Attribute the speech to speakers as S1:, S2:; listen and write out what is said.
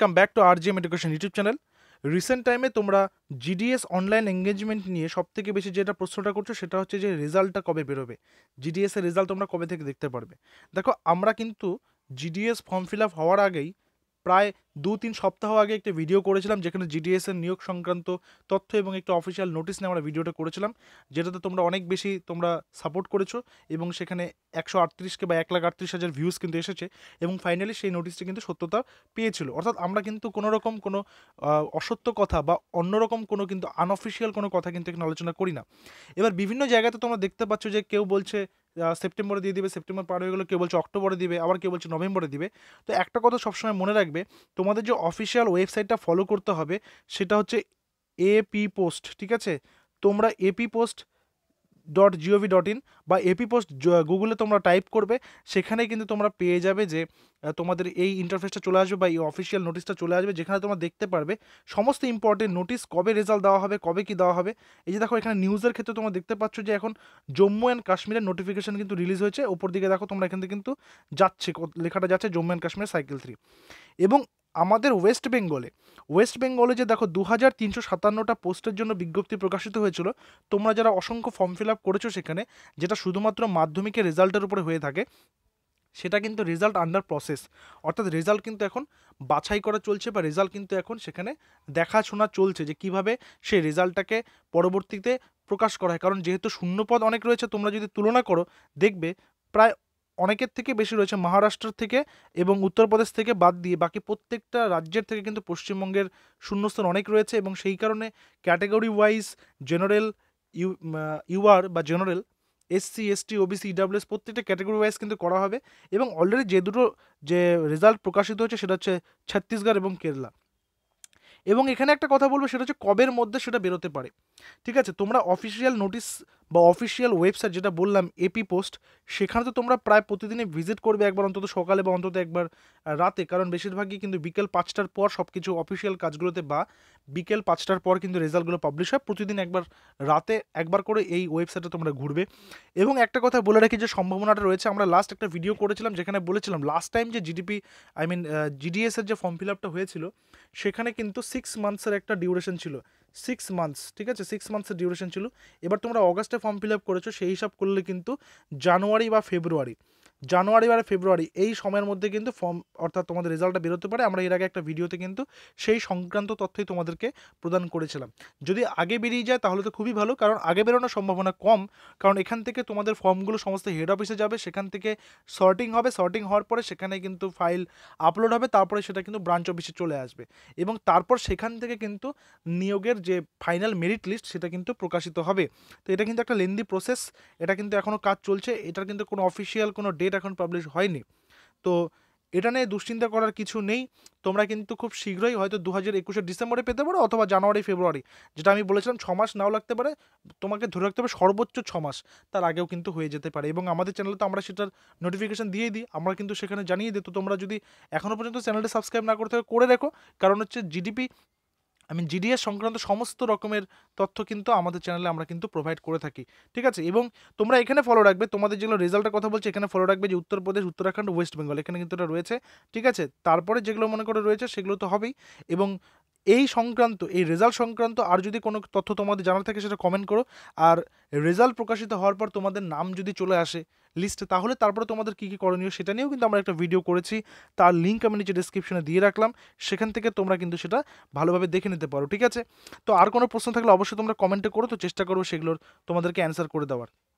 S1: come back to our GM education YouTube channel recent টাইমে তোমরা GDS online engagement নিয়ে সব থেকে বেশি যেটা প্রশ্নটা করছো সেটা হচ্ছে যে রেজাল্টটা কবে বেরোবে জিডিএসের রেজাল্ট তোমরা কবে থেকে দেখতে পারবে দেখো আমরা কিন্তু জিডিএস ফর্ম ফিল আপ হওয়ার আগেই প্রায় দু তিন সপ্তাহ আগে একটি ভিডিও করেছিলাম যেখানে জিডিএসের নিয়োগ সংক্রান্ত তথ্য এবং একটি অফিসিয়াল নোটিশ নিয়ে আমরা ভিডিওটা করেছিলাম যেটাতে তোমরা অনেক বেশি তোমরা সাপোর্ট করেছো এবং সেখানে একশো আটত্রিশকে বা এক লাখ আটত্রিশ হাজার ভিউজ কিন্তু এসেছে এবং ফাইনালি সেই নোটিশটি কিন্তু সত্যতা পেয়েছিল অর্থাৎ আমরা কিন্তু কোনো রকম কোনো অসত্য কথা বা অন্যরকম কোনো কিন্তু আনঅফিসিয়াল কোনো কথা কিন্তু এখানে আলোচনা করি না এবার বিভিন্ন জায়গাতে তোমরা দেখতে পাচ্ছ যে কেউ বলছে সেপ্টেম্বরে দিয়ে দিবে সেপ্টেম্বর পার হয়ে গেলে কেউ বলছে অক্টোবরে দিবে আবার কেউ বলছে নভেম্বরে দিবে তো একটা কথা সবসময় মনে রাখবে তোমাদের যে অফিসিয়াল ওয়েবসাইটটা ফলো করতে হবে সেটা হচ্ছে এপি পোস্ট ঠিক আছে তোমরা AP post dot G O V dot in বা এপি পোস্ট গুগলে তোমরা টাইপ করবে সেখানে কিন্তু তোমরা পেয়ে যাবে যে তোমাদের এই ইন্টারফেসটা চলে আসবে বা এই অফিসিয়াল নোটিশটা চলে আসবে যেখানে তোমরা দেখতে পারবে সমস্ত ইম্পর্টেন্ট নোটিশ কবে রেজাল্ট দেওয়া হবে কবে কি দেওয়া হবে এই যে দেখো এখানে নিউজের ক্ষেত্রে তোমরা দেখতে পাচ্ছ যে এখন জম্মু অ্যান্ড কাশ্মীরের নোটিফিকেশান কিন্তু রিলিজ হয়েছে ওপর দিকে দেখো তোমরা এখান থেকে কিন্তু যাচ্ছে লেখাটা যাচ্ছে Jammu and Kashmir cycle three এবং আমাদের ওয়েস্ট বেঙ্গলে ওয়েস্ট বেঙ্গলে যে দেখো দু হাজার তিনশো সাতান্নটা পোস্টের জন্য বিজ্ঞপ্তি প্রকাশিত হয়েছিল তোমরা যারা অসংখ্য ফর্ম ফিল আপ করেছো সেখানে যেটা শুধুমাত্র মাধ্যমিকের রেজাল্টের উপরে হয়ে থাকে সেটা কিন্তু রেজাল্ট আন্ডার প্রসেস অর্থাৎ রেজাল্ট কিন্তু এখন বাছাই করা চলছে বা রেজাল্ট কিন্তু এখন সেখানে দেখাশোনা চলছে যে কিভাবে সেই রেজাল্টটাকে পরবর্তীতে প্রকাশ করা হয় কারণ যেহেতু শূন্যপদ অনেক রয়েছে তোমরা যদি তুলনা করো দেখবে প্রায় অনেকের থেকে বেশি রয়েছে মহারাষ্ট্র থেকে এবং উত্তরপ্রদেশ থেকে বাদ দিয়ে বাকি প্রত্যেকটা রাজ্যের থেকে কিন্তু পশ্চিমবঙ্গের শূন্যস্থান অনেক রয়েছে এবং সেই কারণে category wise general U UR বা general SC ST OBC EWS প্রত্যেকটা ক্যাটাগরি ওয়াইজ কিন্তু করা হবে এবং অলরেডি যে দুটো যে রেজাল্ট প্রকাশিত হচ্ছে সেটা হচ্ছে ছত্তিশগড় এবং কেরলা এবং এখানে একটা কথা বলবো সেটা হচ্ছে কবের মধ্যে সেটা বেরোতে পারে ঠিক আছে তোমরা অফিসিয়াল নোটিশ বা অফিসিয়াল ওয়েবসাইট যেটা বললাম এপি পোস্ট সেখানে তো তোমরা প্রায় প্রতিদিনই ভিজিট করবে একবার অন্তত সকালে বা অন্তত একবার রাতে কারণ বেশিরভাগই কিন্তু বিকেল পাঁচটার পর সব কিছু অফিসিয়াল কাজগুলোতে বা বিকেল পাঁচটার পর কিন্তু রেজাল্টগুলো পাবলিশ হয় প্রতিদিন একবার রাতে একবার করে এই ওয়েবসাইটে তোমরা ঘুরবে এবং একটা কথা বলে রাখি যে সম্ভাবনাটা রয়েছে আমরা লাস্ট একটা ভিডিও করেছিলাম যেখানে বলেছিলাম লাস্ট টাইম যে জিডিপি আই মিন জিডিএসের যে ফর্ম ফিল আপটা হয়েছিল সেখানে কিন্তু সিক্স মান্থসের একটা ডিউরেশন ছিল সিক্স মান্থস ঠিক আছে সিক্স মান্থসের ডিউরেশন ছিল এবার তোমরা অগাস্টে ফর্ম ফিল আপ করেছো সেই হিসাব করলে কিন্তু জানুয়ারি বা ফেব্রুয়ারি জানুয়ারি বা ফেব্রুয়ারি এই সময়ের মধ্যে কিন্তু ফর্ম অর্থাৎ তোমাদের রেজাল্টটা বেরোতে পারে আমরা এর আগে একটা ভিডিওতে কিন্তু সেই সংক্রান্ত তথ্যই তোমাদেরকে প্রদান করেছিলাম যদি আগে বেরিয়ে যায় তাহলে তো খুবই ভালো কারণ আগে বেরোনোর সম্ভাবনা কম কারণ এখান থেকে তোমাদের ফর্মগুলো সমস্ত হেড অফিসে যাবে সেখান থেকে সর্টিং হবে সর্টিং হওয়ার পরে সেখানে কিন্তু ফাইল আপলোড হবে তারপরে সেটা কিন্তু ব্রাঞ্চ অফিসে চলে আসবে এবং তারপর সেখান থেকে কিন্তু নিয়োগের যে ফাইনাল মেরিট লিস্ট সেটা কিন্তু প্রকাশিত হবে তো এটা কিন্তু একটা লেন্দি প্রসেস এটা কিন্তু এখনও কাজ চলছে এটার কিন্তু কোনো অফিসিয়াল কোনো ডেট এটা এখন পাবলিশ হয়নি তো এটা নিয়ে দুশ্চিন্তা করার কিছু নেই তোমরা কিন্তু খুব শীঘ্রই হয়তো দু হাজার একুশের ডিসেম্বরে পেতে পারো অথবা জানুয়ারি ফেব্রুয়ারি যেটা আমি বলেছিলাম ছমাস নাও লাগতে পারে তোমাকে ধরে রাখতে হবে সর্বোচ্চ ছ মাস তার আগেও কিন্তু হয়ে যেতে পারে এবং আমাদের চ্যানেলে তো আমরা সেটার নোটিফিকেশান দিয়ে দিই আমরা কিন্তু সেখানে জানিয়ে দিই তো তোমরা যদি এখনও পর্যন্ত চ্যানেলটা সাবস্ক্রাইব না করতে করে রেখো কারণ হচ্ছে জিডিপি আই মিন জিডিএস সংক্রান্ত সমস্ত রকমের তথ্য কিন্তু আমাদের চ্যানেলে আমরা কিন্তু প্রোভাইড করে থাকি ঠিক আছে এবং তোমরা এখানে ফলো রাখবে তোমাদের যেগুলো রেজাল্টের কথা বলছে এখানে ফলো রাখবে যে উত্তরপ্রদেশ উত্তরাখণ্ড ওয়েস্ট বেঙ্গল এখানে কিন্তু এটা রয়েছে ঠিক আছে তারপরে যেগুলো মনে করে রয়েছে সেগুলো তো হবেই এবং এই সংক্রান্ত এই রেজাল্ট সংক্রান্ত আর যদি কোনো তথ্য তোমাদের জানার থাকে সেটা কমেন্ট করো আর রেজাল্ট প্রকাশিত হওয়ার পর তোমাদের নাম যদি চলে আসে লিস্টে তাহলে তারপরে তোমাদের কী কী করণীয় সেটা নিয়েও কিন্তু আমরা একটা ভিডিও করেছি তার লিঙ্ক আমি নিচে ডিসক্রিপশনে দিয়ে রাখলাম সেখান থেকে তোমরা কিন্তু সেটা ভালোভাবে দেখে নিতে পারো ঠিক আছে তো আর কোনো প্রশ্ন থাকলে অবশ্যই তোমরা কমেন্টে করো তো চেষ্টা করবো সেগুলোর তোমাদেরকে অ্যান্সার করে দেওয়ার